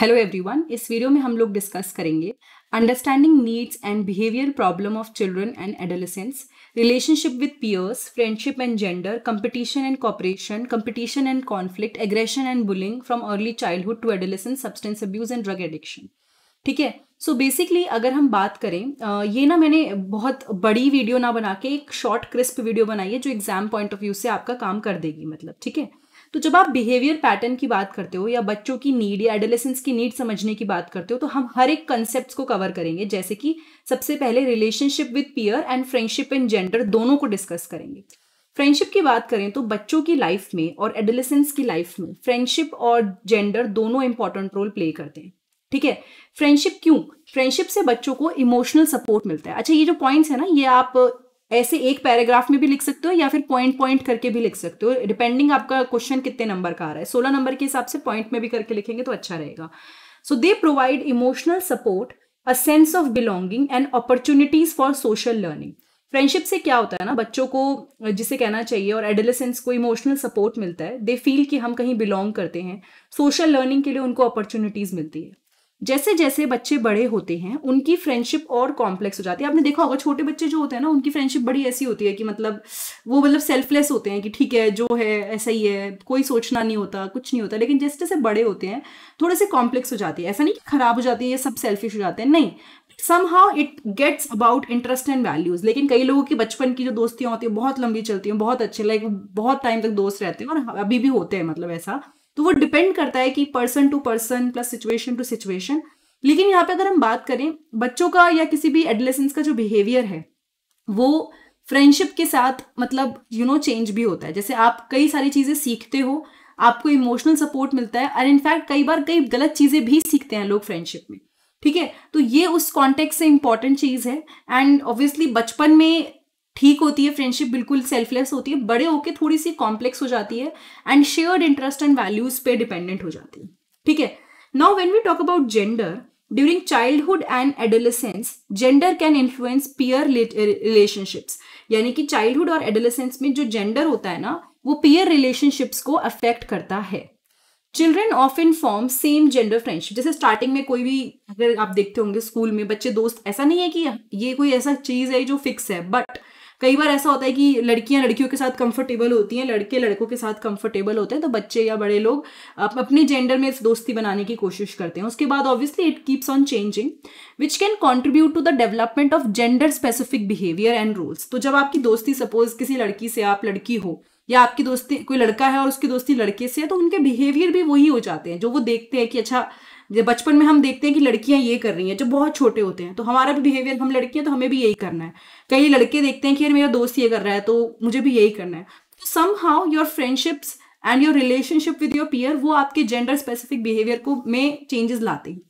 Hello everyone इस video में हम लोग डिस्कस करेंगे understanding needs and behaviour problem of children and adolescence relationship with peers friendship and gender competition and cooperation competition and conflict aggression and bullying from early childhood to adolescence substance abuse and drug addiction ठीक है so basically अगर हम बात करें ये ना मैंने बहुत बड़ी वीडियो ना बना के एक शॉर्ट क्रिस्प वीडियो बनाई है जो एग्जाम पॉइंट ऑफ व्यू से आपका काम कर देगी मतलब ठीक है तो जब आप बिहेवियर पैटर्न की बात करते हो या बच्चों की नीड या एडोलेसेंस की नीड समझने की बात करते हो तो हम हर एक कंसेप्ट को कवर करेंगे जैसे कि सबसे पहले relationship with peer and friendship and gender दोनों को डिस्कस करेंगे फ्रेंडशिप की बात करें तो बच्चों की लाइफ में और एडोलेसेंस की लाइफ में फ्रेंडशिप और जेंडर दोनों इंपॉर्टेंट रोल प्ले करते हैं ठीक है फ्रेंडशिप क्यों फ्रेंडशिप से बच्चों को इमोशनल सपोर्ट मिलता है अच्छा ये जो पॉइंट्स है ना ये आप ऐसे एक पैराग्राफ में भी लिख सकते हो या फिर पॉइंट पॉइंट करके भी लिख सकते हो डिपेंडिंग आपका क्वेश्चन कितने नंबर का आ रहा है सोलह नंबर के हिसाब से पॉइंट में भी करके लिखेंगे तो अच्छा रहेगा so they provide emotional support a sense of belonging and opportunities for social learning friendship से क्या होता है ना बच्चों को जिसे कहना चाहिए और एडोलेसेंस को इमोशनल सपोर्ट मिलता है दे फील कि हम कहीं बिलोंग करते हैं सोशल लर्निंग के लिए उनको अपॉर्चुनिटीज मिलती है जैसे जैसे बच्चे बड़े होते हैं उनकी फ्रेंडशिप और कॉम्प्लेक्स हो जाती है आपने देखा होगा छोटे बच्चे जो होते हैं ना उनकी फ्रेंडशिप बड़ी ऐसी होती है कि मतलब वो मतलब सेल्फलेस होते हैं कि ठीक है जो है ऐसा ही है कोई सोचना नहीं होता कुछ नहीं होता लेकिन जैसे जैसे बड़े होते हैं थोड़े से कॉम्प्लेक्स हो जाती है ऐसा नहीं कि खराब हो जाती है या सब सेल्फिश हो जाते हैं नहीं somehow it gets about interest and values लेकिन कई लोगों की बचपन की जो दोस्तियाँ होती है बहुत लंबी चलती हैं बहुत अच्छे लाइक बहुत टाइम तक दोस्त रहते हैं और अभी भी होते हैं मतलब ऐसा तो वो डिपेंड करता है कि person to person plus situation to situation लेकिन यहाँ पे अगर हम बात करें बच्चों का या किसी भी एडलेसेंस का जो बिहेवियर है वो फ्रेंडशिप के साथ मतलब यू नो चेंज भी होता है जैसे आप कई सारी चीज़ें सीखते हो आपको इमोशनल सपोर्ट मिलता है और इनफैक्ट कई बार कई गलत चीज़ें भी सीखते हैं लोग फ्रेंडशिप में ठीक है तो ये उस कॉन्टेक्ट से इम्पॉर्टेंट चीज़ है एंड ऑब्वियसली बचपन में ठीक होती है फ्रेंडशिप बिल्कुल सेल्फलेस होती है बड़े होके थोड़ी सी कॉम्प्लेक्स हो जाती है and shared interest and values पे डिपेंडेंट हो जाती है ठीक है now when we talk about gender during childhood and adolescence gender can influence peer relationships यानी कि चाइल्डहुड और एडोलेसेंस में जो जेंडर होता है ना वो पियर रिलेशनशिप्स को अफेक्ट करता है children often form same gender friendship जैसे स्टार्टिंग में कोई भी अगर आप देखते होंगे स्कूल में बच्चे दोस्त ऐसा नहीं है कि ये कोई ऐसा चीज है जो फिक्स है बट कई बार ऐसा होता है कि लड़कियां लड़कियों के साथ कंफर्टेबल होती हैं लड़के लड़कों के साथ कंफर्टेबल होते हैं तो बच्चे या बड़े लोग अपने जेंडर में दोस्ती बनाने की कोशिश करते हैं उसके बाद obviously it keeps on changing which can contribute to the development of gender specific behaviour and rules तो जब आपकी दोस्ती सपोज किसी लड़की से आप लड़की हो या आपकी दोस्ती कोई लड़का है और उसकी दोस्ती लड़के से है तो उनके बिहेवियर भी वही हो जाते हैं जो वो देखते हैं कि अच्छा जब बचपन में हम देखते हैं कि लड़कियां ये कर रही हैं जो बहुत छोटे होते हैं तो हमारा भी बिहेवियर हम लड़कियां तो हमें भी यही करना है कई लड़के देखते हैं कि यार मेरा दोस्त ये कर रहा है तो मुझे भी यही करना है तो somehow your friendships and your relationship with your peer वो आपके जेंडर स्पेसिफिक बिहेवियर को में चेंजेस लाते हैं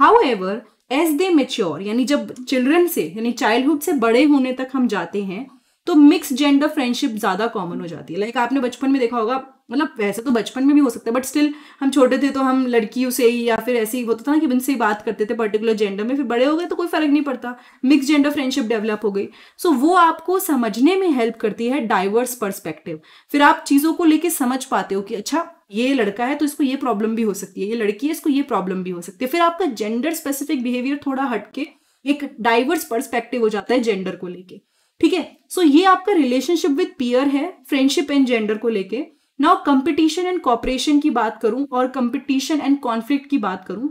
however as they mature यानी जब चिल्ड्रन से यानी चाइल्डहुड से बड़े होने तक हम जाते हैं तो मिक्स जेंडर फ्रेंडशिप ज़्यादा कॉमन हो जाती है लाइक आपने बचपन में देखा होगा मतलब वैसे तो बचपन में भी हो सकता है बट स्टिल हम छोटे थे तो हम लड़कियों से ही या फिर ऐसे ही होता तो था ना कि उनसे ही बात करते थे पर्टिकुलर जेंडर में फिर बड़े हो गए तो कोई फर्क नहीं पड़ता मिक्स जेंडर फ्रेंडशिप डेवलप हो गई सो so, वो आपको समझने में हेल्प करती है डाइवर्स परस्पेक्टिव फिर आप चीज़ों को लेकर समझ पाते हो कि अच्छा ये लड़का है तो इसको ये प्रॉब्लम भी हो सकती है ये लड़की है इसको ये प्रॉब्लम भी हो सकती है फिर आपका जेंडर स्पेसिफिक बिहेवियर थोड़ा हटके एक डाइवर्स परस्पेक्टिव हो जाता है जेंडर को लेके ठीक है सो ये आपका रिलेशनशिप विद पियर है फ्रेंडशिप एंड जेंडर को लेके नाउ कंपटीशन एंड कॉपरेशन की बात करूं और कंपटीशन एंड कॉन्फ्लिक्ट की बात करूं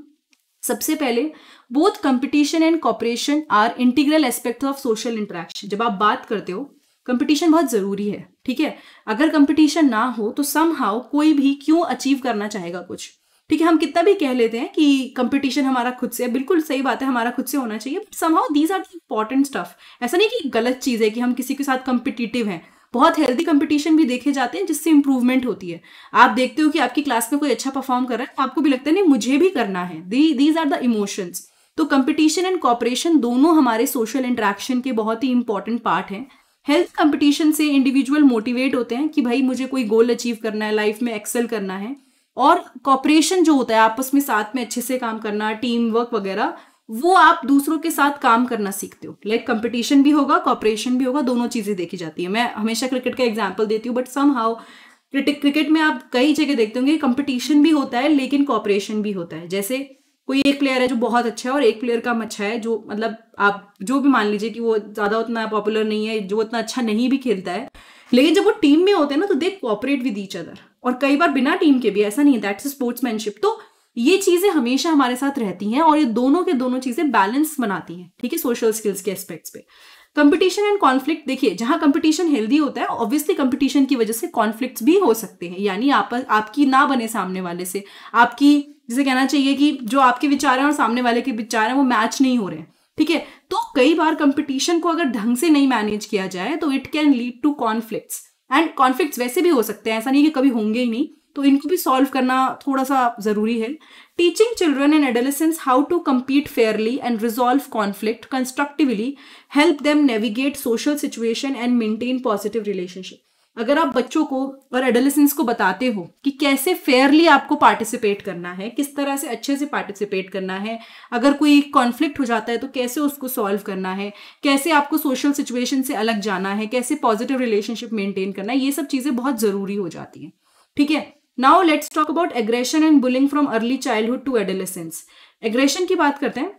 सबसे पहले both competition and cooperation are integral aspect of social interaction जब आप बात करते हो कंपटीशन बहुत ज़रूरी है ठीक है अगर कंपटीशन ना हो तो सम हाउ कोई भी क्यों अचीव करना चाहेगा कुछ ठीक है हम कितना भी कह लेते हैं कि कंपटीशन हमारा खुद से है बिल्कुल सही बात है हमारा खुद से होना चाहिए but somehow these are important stuff ऐसा नहीं कि गलत चीज़ है कि हम किसी के साथ कंपिटिटिव हैं बहुत हेल्दी कंपटीशन भी देखे जाते हैं जिससे इंप्रूवमेंट होती है आप देखते हो कि आपकी क्लास में कोई अच्छा परफॉर्म कर रहा है तो आपको भी लगता है नहीं मुझे भी करना है दीज आर द इमोशंस तो कंपटीशन एंड कॉपरेशन दोनों हमारे सोशल इंट्रैक्शन के बहुत ही इंपॉर्टेंट पार्ट हैं हेल्थ कंपटीशन से इंडिविजुअल मोटिवेट होते हैं कि भाई मुझे कोई गोल अचीव करना है लाइफ में एक्सेल करना है और कॉपरेशन जो होता है आपस में साथ में अच्छे से काम करना टीम वर्क वगैरह वो आप दूसरों के साथ काम करना सीखते हो लाइक कंपटीशन भी होगा कॉपरेशन भी होगा दोनों चीज़ें देखी जाती है मैं हमेशा क्रिकेट का एग्जाम्पल देती हूँ बट सम हाउ क्रिकेट में आप कई जगह देखते होंगे कंपटीशन भी होता है लेकिन कॉपरेशन भी होता है जैसे कोई एक प्लेयर है जो बहुत अच्छा है और एक प्लेयर कम अच्छा है जो मतलब आप जो भी मान लीजिए कि वो ज़्यादा उतना पॉपुलर नहीं है जो उतना अच्छा नहीं भी खेलता है लेकिन जब वो टीम में होते हैं ना तो they cooperate with each other और कई बार बिना टीम के भी ऐसा नहीं है दैट्स स्पोर्ट्समैनशिप तो ये चीज़ें हमेशा हमारे साथ रहती हैं और ये दोनों के दोनों चीज़ें बैलेंस बनाती हैं ठीक है सोशल स्किल्स के एस्पेक्ट्स पे कंपटीशन एंड कॉन्फ्लिक्ट देखिए जहां कंपटीशन हेल्दी होता है ऑब्वियसली कंपटीशन की वजह से कॉन्फ्लिक्ट्स भी हो सकते हैं यानी आप आपकी ना बने सामने वाले से आपकी जिसे कहना चाहिए कि जो आपके विचार हैं और सामने वाले के विचार हैं वो मैच नहीं हो रहे हैं ठीक है तो कई बार कंपटीशन को अगर ढंग से नहीं मैनेज किया जाए तो it can lead to conflicts and conflicts वैसे भी हो सकते हैं ऐसा नहीं कि कभी होंगे ही नहीं तो इनको भी सॉल्व करना थोड़ा सा ज़रूरी है teaching children and adolescence how to compete fairly and resolve conflict constructively help them navigate social situation and maintain positive relationship अगर आप बच्चों को और एडोलेसेंस को बताते हो कि कैसे फेयरली आपको पार्टिसिपेट करना है किस तरह से अच्छे से पार्टिसिपेट करना है अगर कोई कॉन्फ्लिक्ट हो जाता है तो कैसे उसको सॉल्व करना है कैसे आपको सोशल सिचुएशन से अलग जाना है कैसे पॉजिटिव रिलेशनशिप मेंटेन करना है ये सब चीज़ें बहुत ज़रूरी हो जाती हैं ठीक है now let's talk about aggression and bullying from early childhood to adolescence aggression की बात करते हैं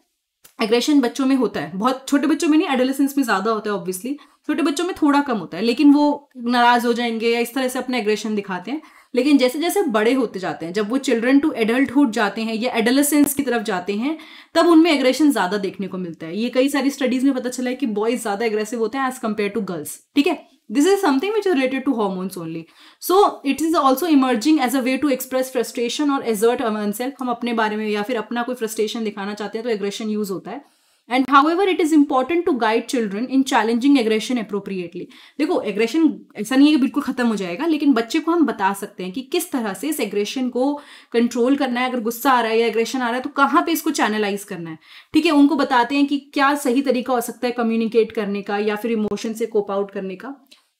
एग्रेशन बच्चों में होता है बहुत छोटे बच्चों में नहीं एडोलेसेंस में ज्यादा होता है ऑब्वियसली छोटे बच्चों में थोड़ा कम होता है लेकिन वो नाराज हो जाएंगे या इस तरह से अपना एग्रेशन दिखाते हैं लेकिन जैसे जैसे बड़े होते जाते हैं जब वो चिल्ड्रन टू एडल्टहुड जाते हैं या एडोलेसेंस की तरफ जाते हैं तब उनमें एग्रेशन ज्यादा देखने को मिलता है ये कई सारी स्टडीज में पता चला है कि बॉयज ज्यादा एग्रेसिव होते हैं एज कम्पेयर टू गर्ल्स ठीक है This is something which is related to hormones only. So it is also emerging as a way to express frustration or assert oneself. हम अपने बारे में या फिर अपना कोई frustration दिखाना चाहते हैं तो aggression use होता है. And however it is important to guide children in challenging aggression appropriately देखो एग्रेशन ऐसा नहीं है कि बिल्कुल खत्म हो जाएगा लेकिन बच्चे को हम बता सकते हैं कि किस तरह से इस एग्रेशन को कंट्रोल करना है अगर गुस्सा आ रहा है या एग्रेशन आ रहा है तो कहाँ पे इसको चैनलाइज करना है ठीक है उनको बताते हैं कि क्या सही तरीका हो सकता है कम्युनिकेट करने का या फिर इमोशन से कोप आउट करने का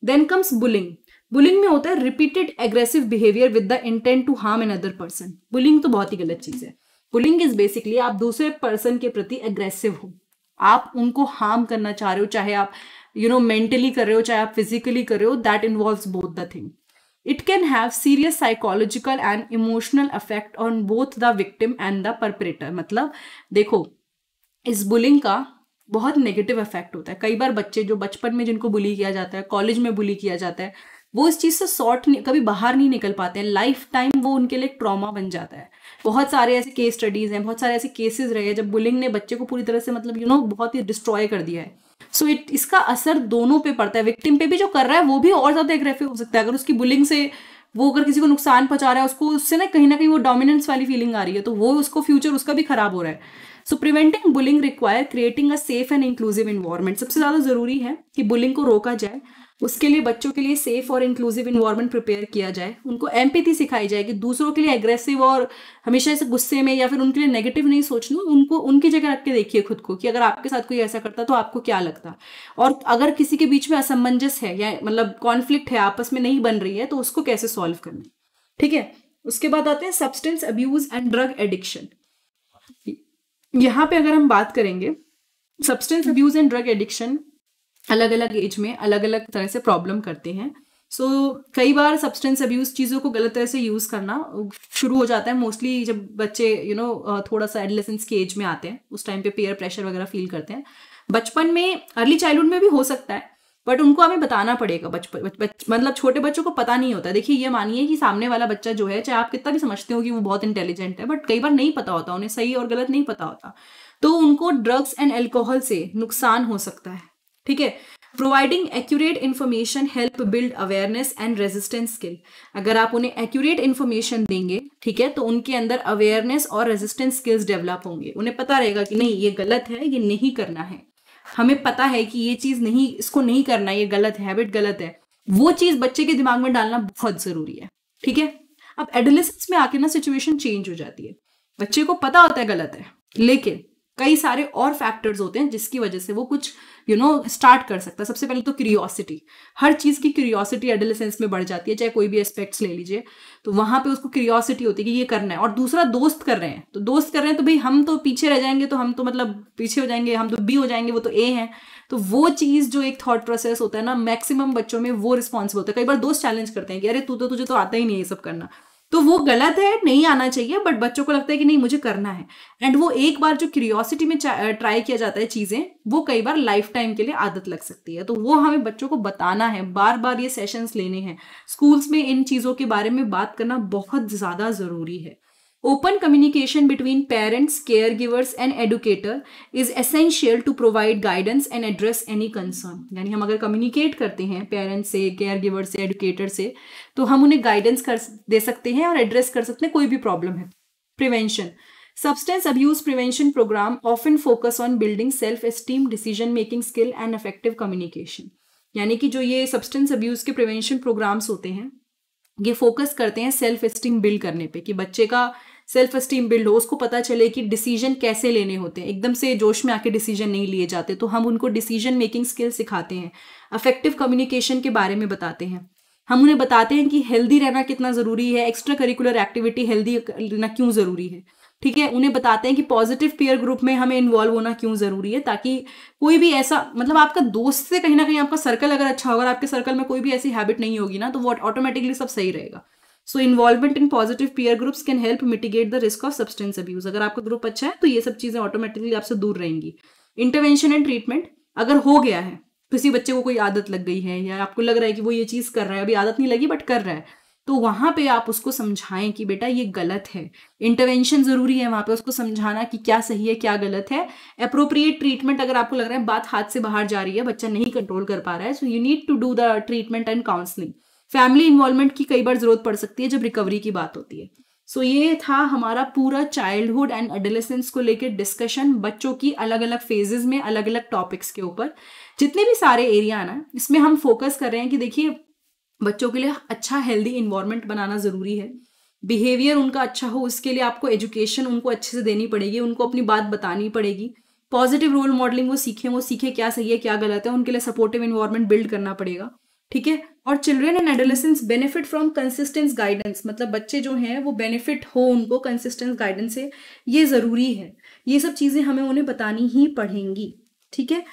देन कम्स बुलिंग बुलिंग में होता है repeated aggressive behaviour with the intent to harm another person bullying तो बहुत ही गलत चीज है बुलिंग इज बेसिकली आप दूसरे पर्सन के प्रति एग्रेसिव हो आप उनको हार्म करना चाह रहे हो चाहे आप यू नो मेंटली कर रहे हो चाहे आप फिजिकली कर रहे हो that involve both the thing it can have serious psychological and emotional effect on both the victim and the perpetrator मतलब देखो इस बुलिंग का बहुत नेगेटिव इफेक्ट होता है कई बार बच्चे जो बचपन में जिनको बुली किया जाता है कॉलेज में बुली किया जाता है वो इस चीज़ से सॉर्ट कभी बाहर नहीं निकल पाते हैं लाइफ टाइम वो उनके लिए ट्रॉमा बन जाता है बहुत सारे ऐसे केस स्टडीज़ हैं बहुत सारे ऐसे केसेस रहे हैं जब बुलिंग ने बच्चे को पूरी तरह से मतलब यू you नो know, बहुत ही डिस्ट्रॉय कर दिया है सो so इट इसका असर दोनों पे पड़ता है विक्टिम पे भी जो कर रहा है वो भी और ज़्यादा एग्रेसिव हो सकता है अगर उसकी बुलिंग से वो अगर किसी को नुकसान पहुंचा रहा है उसको उससे ना कहीं ना कहीं वो डोमिनेंस वाली फीलिंग आ रही है तो वो उसको फ्यूचर उसका भी खराब हो रहा है so preventing bullying require creating a safe and inclusive environment सबसे ज़्यादा ज़रूरी है कि बुलिंग को रोका जाए उसके लिए बच्चों के लिए सेफ और इंक्लूसिव इन्वायरमेंट प्रिपेयर किया जाए उनको एम्पेथी सिखाई जाए कि दूसरों के लिए एग्रेसिव और हमेशा ऐसे गुस्से में या फिर उनके लिए नेगेटिव नहीं सोचना उनको उनकी जगह रख के देखिए खुद को कि अगर आपके साथ कोई ऐसा करता तो आपको क्या लगता और अगर किसी के बीच में असमंजस है या मतलब कॉन्फ्लिक्ट है आपस में नहीं बन रही है तो उसको कैसे सॉल्व करना ठीक है उसके बाद आते हैं substance abuse and drug addiction यहाँ पे अगर हम बात करेंगे substance abuse and drug addiction अलग अलग एज में अलग अलग तरह से प्रॉब्लम करते हैं सो so, कई बार सब्सटेंस अब्यूज चीज़ों को गलत तरह से यूज़ करना शुरू हो जाता है मोस्टली जब बच्चे यू you नो know, थोड़ा सा एडलेसेंस के एज में आते हैं उस टाइम पे पेयर प्रेशर वगैरह फील करते हैं बचपन में अर्ली चाइल्डहुड में भी हो सकता है बट उनको हमें बताना पड़ेगा बचपन बच, बच, मतलब छोटे बच्चों को पता नहीं होता देखिए ये मानिए कि सामने वाला बच्चा जो है चाहे आप कितना भी समझते हो कि वो बहुत इंटेलिजेंट है बट कई बार नहीं पता होता उन्हें सही और गलत नहीं पता होता तो उनको ड्रग्स एंड एल्कोहल से नुकसान हो सकता है ठीक है providing accurate information help build awareness and resistance skill अगर आप उन्हें एक्यूरेट इन्फॉर्मेशन देंगे ठीक है तो उनके अंदर अवेयरनेस और रेजिस्टेंस स्किल्स डेवलप होंगे उन्हें पता रहेगा कि नहीं ये गलत है ये नहीं करना है हमें पता है कि ये चीज़ नहीं इसको नहीं करना ये गलत है हैबिट गलत है वो चीज़ बच्चे के दिमाग में डालना बहुत ज़रूरी है ठीक है अब एडलिस में आके ना सिचुएशन चेंज हो जाती है बच्चे को पता होता है गलत है लेकिन कई सारे और फैक्टर्स होते हैं जिसकी वजह से वो कुछ यू नो स्टार्ट कर सकता है सबसे पहले तो क्यूरियोसिटी हर चीज़ की क्यूरियोसिटी एडोलेसेंस में बढ़ जाती है चाहे कोई भी एस्पेक्ट्स ले लीजिए तो वहाँ पे उसको क्यूरियोसिटी होती है कि ये करना है और दूसरा दोस्त कर रहे हैं तो दोस्त कर रहे हैं तो भाई हम तो पीछे रह जाएंगे तो हम तो मतलब पीछे हो जाएंगे हम तो बी हो जाएंगे वो तो ए हैं तो वो चीज़ जो एक थॉट प्रोसेस होता है ना मैक्सिमम बच्चों में वो रिस्पॉन्सिबल होता है कई बार दोस्त चैलेंज करते हैं कि अरे तू तो तुझे तो आता ही नहीं है ये सब करना तो वो गलत है नहीं आना चाहिए बट बच्चों को लगता है कि नहीं मुझे करना है एंड वो एक बार जो क्यूरियोसिटी में ट्राई किया जाता है चीज़ें वो कई बार लाइफ टाइम के लिए आदत लग सकती है तो वो हमें बच्चों को बताना है बार बार ये सेशंस लेने हैं स्कूल्स में इन चीज़ों के बारे में बात करना बहुत ज़्यादा ज़रूरी है open communication between parents care givers and educator is essential to provide guidance and address any concern यानी हम अगर कम्युनिकेट करते हैं पेरेंट्स से केयर गिवर्स से एडुकेटर से तो हम उन्हें गाइडेंस कर दे सकते हैं और एड्रेस कर सकते हैं कोई भी प्रॉब्लम है prevention substance abuse prevention program of often focus on building self esteem decision making skill and affective communication यानी कि जो ये सब्सटेंस अब्यूज के प्रिवेंशन प्रोग्राम्स होते हैं ये फोकस करते हैं सेल्फ स्टीम बिल्ड करने पे कि बच्चे का सेल्फ स्टीम बिल्ड हो उसको पता चले कि डिसीजन कैसे लेने होते हैं एकदम से जोश में आके डिसीजन नहीं लिए जाते तो हम उनको डिसीजन मेकिंग स्किल सिखाते हैं अफेक्टिव कम्युनिकेशन के बारे में बताते हैं हम उन्हें बताते हैं कि हेल्दी रहना कितना ज़रूरी है एक्स्ट्रा करिकुलर एक्टिविटी हेल्दी रहना क्यों ज़रूरी है ठीक है उन्हें बताते हैं कि पॉजिटिव पीयर ग्रुप में हमें इन्वॉल्व होना क्यों ज़रूरी है ताकि कोई भी ऐसा मतलब आपका दोस्त से कहीं ना कहीं आपका सर्कल अगर अच्छा होगा आपके सर्कल में कोई भी ऐसी हैबिट नहीं होगी ना तो वो ऑटोमेटिकली सब सही रहेगा so involvement in positive peer groups can help mitigate the risk of substance abuse अगर आपका ग्रुप अच्छा है तो ये सब चीज़ें ऑटोमेटिकली आपसे दूर रहेंगी इंटरवेंशन एंड ट्रीटमेंट अगर हो गया है किसी बच्चे को कोई आदत लग गई है या आपको लग रहा है कि वो ये चीज़ कर रहा है अभी आदत नहीं लगी बट कर रहा है तो वहाँ पे आप उसको समझाएं कि बेटा ये गलत है इंटरवेंशन ज़रूरी है वहाँ पे उसको समझाना कि क्या सही है क्या गलत है अप्रोप्रिएट ट्रीटमेंट अगर आपको लग रहा है बात हाथ से बाहर जा रही है बच्चा नहीं कंट्रोल कर पा रहा है so you need to do the treatment and counselling family involvement की कई बार ज़रूरत पड़ सकती है जब रिकवरी की बात होती है सो so, ये था हमारा पूरा चाइल्डहुड एंड एडोलेसेंस को लेकर डिस्कशन बच्चों की अलग अलग फेजेस में अलग अलग टॉपिक्स के ऊपर जितने भी सारे एरिया ना इसमें हम फोकस कर रहे हैं कि देखिए बच्चों के लिए अच्छा हेल्दी इन्वायरमेंट बनाना ज़रूरी है बिहेवियर उनका अच्छा हो उसके लिए आपको एजुकेशन उनको अच्छे से देनी पड़ेगी उनको अपनी बात बतानी पड़ेगी पॉजिटिव रोल मॉडलिंग वो सीखें वो सीखे क्या सही है क्या गलत है उनके लिए सपोर्टिव इन्वायरमेंट बिल्ड करना पड़ेगा ठीक है और children and adolescence benefit from consistence guidance मतलब बच्चे जो हैं वो बेनिफिट हो उनको कंसिस्टेंस गाइडेंस से ये ज़रूरी है ये सब चीज़ें हमें उन्हें बतानी ही पड़ेंगी ठीक है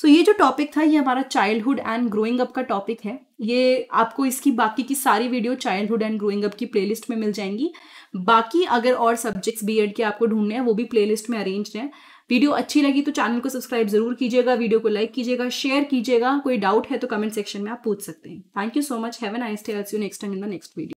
सो so, ये जो टॉपिक था ये हमारा चाइल्डहुड एंड ग्रोइंग अप का टॉपिक है ये आपको इसकी बाकी की सारी video childhood and growing up की प्लेलिस्ट में मिल जाएंगी बाकी अगर और सब्जेक्ट्स बीएड के आपको ढूंढने हैं वो भी प्लेलिस्ट में अरेंज हैं वीडियो अच्छी लगी तो चैनल को सब्सक्राइब जरूर कीजिएगा वीडियो को लाइक कीजिएगा शेयर कीजिएगा कोई डाउट है तो कमेंट सेक्शन में आप पूछ सकते हैं thank you so much have I nice you next time in the next video